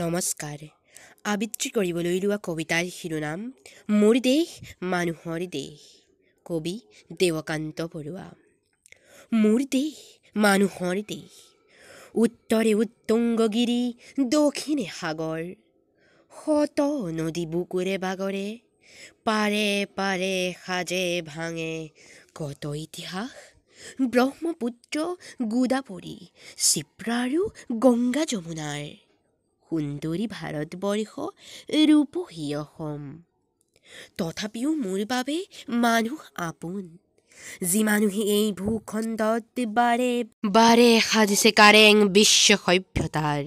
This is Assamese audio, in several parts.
নমস্কাৰ আবৃত্তি কৰিবলৈ লোৱা কবিতাৰ শিৰোনাম মোৰ দেশ মানুহৰ দেশ কবি দেৱকান্ত বৰুৱা মোৰ দেশ মানুহৰ দেশ উত্তৰে উত্তংগগিৰি দক্ষিণে সাগৰ শত নদী বুকুৰে বাগৰে পাৰে পাৰে সাজে ভাঙে কত ইতিহাস ব্ৰহ্মপুত্ৰ গোদাপৰী চিপ্ৰা আৰু গংগা যমুনাৰ সুন্দরী ভারতবর্ষ অসম তথাপিও মোৰ বাবে মানুহ আপোন যি মানুহে এই ভূখণ্ডত বাৰে বাৰে সাজিছে কাৰেং বিশ্ব সভ্যতাৰ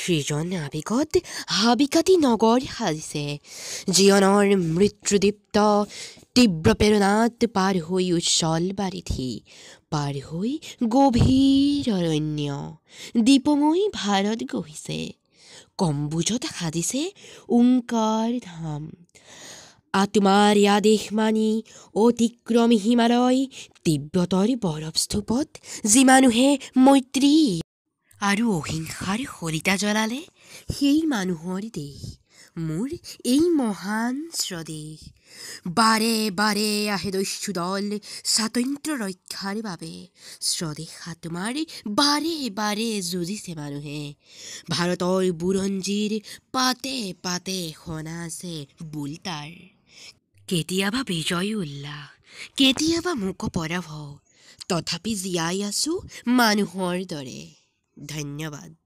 সৃজন আৱেগত হাবিকাতি নগৰ সাজিছে জীৱনৰ মৃত্যুদীপ্ত তীব্ৰ প্ৰেৰণাত পাৰ হৈ উচ্ছল বাৰিধি পাৰ হৈ গভীৰ অৰণ্য দীপময় ভাৰত গঢ়িছে কম্বুজতা হাদিসে উঙ্কার ধাম আত্মার ইয়াদেহ মানি অতিক্রম হিমালয় তীব্রতর বরফস্থূপত যি মানুহে মৈত্ৰী আৰু অহিংসাৰ সলিতা জ্বলালে সেই মানুহৰ দেহ মোৰ এই মহান স্বদেশ বাৰে বাৰে আহে দস্যুদল স্বাতন্ত্ৰ ৰক্ষাৰ বাবে স্বদেশাত মাৰি বাৰে বাৰে যুঁজিছে মানুহে ভাৰতৰ বুৰঞ্জীৰ পাতে পাতে শুনা আছে বুলতাৰ কেতিয়াবা বিজয় উল্লাস কেতিয়াবা মোক পৰাভ তথাপি জীয়াই আছোঁ মানুহৰ দৰে ধন্যবাদ